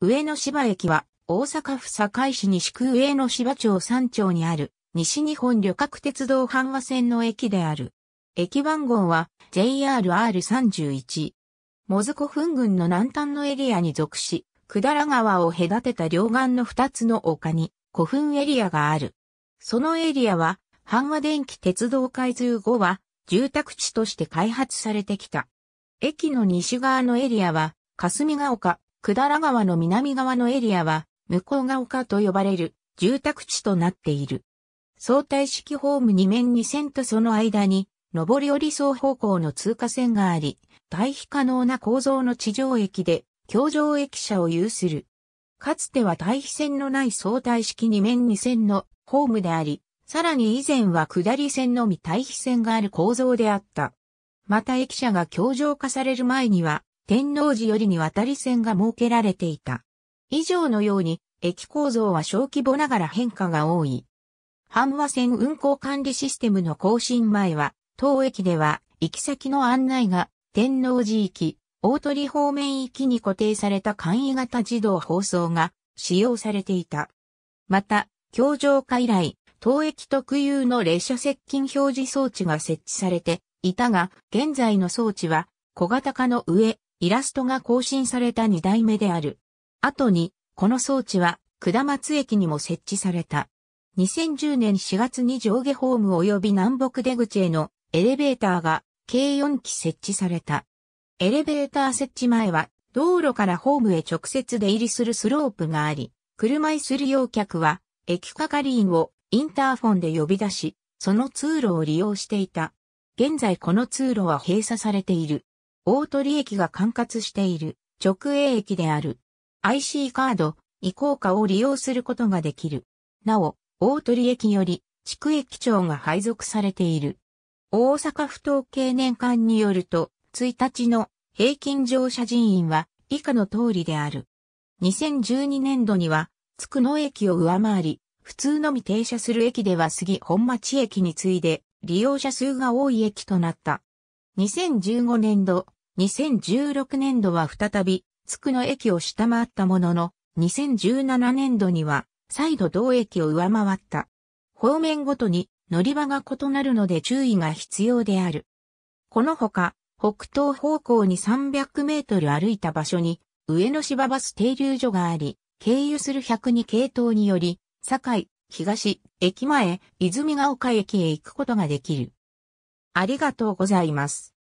上野芝駅は、大阪府堺市西区上野芝町三町にある、西日本旅客鉄道阪和線の駅である。駅番号は JRR31。モズコ墳群の南端のエリアに属し、百良川を隔てた両岸の二つの丘に古墳エリアがある。そのエリアは、阪和電気鉄道開通後は、住宅地として開発されてきた。駅の西側のエリアは、霞ヶ丘、百済川の南側のエリアは、向こうが丘と呼ばれる住宅地となっている。相対式ホーム2面2線とその間に、上り下り双方向の通過線があり、対比可能な構造の地上駅で、橋上駅舎を有する。かつては対比線のない相対式2面2線のホームであり、さらに以前は下り線のみ対比線がある構造であった。また駅舎が橋上化される前には、天王寺よりに渡り線が設けられていた。以上のように、駅構造は小規模ながら変化が多い。阪和線運行管理システムの更新前は、当駅では、行き先の案内が、天王寺駅、大鳥方面行きに固定された簡易型自動放送が使用されていた。また、橋上化以来、当駅特有の列車接近表示装置が設置されていたが、現在の装置は小型化の上、イラストが更新された2代目である。後に、この装置は、下松駅にも設置された。2010年4月に上下ホーム及び南北出口へのエレベーターが計4機設置された。エレベーター設置前は道路からホームへ直接出入りするスロープがあり、車椅子利用客は駅係員をインターフォンで呼び出し、その通路を利用していた。現在この通路は閉鎖されている。大鳥駅が管轄している直営駅である。IC カード、移行化を利用することができる。なお、大鳥駅より地区駅長が配属されている。大阪府統計年間によると、1日の平均乗車人員は以下の通りである。2012年度には、つくの駅を上回り、普通のみ停車する駅では杉本町駅に次いで、利用者数が多い駅となった。2015年度、2016年度は再び、つくの駅を下回ったものの、2017年度には、再度同駅を上回った。方面ごとに乗り場が異なるので注意が必要である。このほか、北東方向に300メートル歩いた場所に、上野芝バス停留所があり、経由する102系統により、堺、東、駅前、泉ヶ丘駅へ行くことができる。ありがとうございます。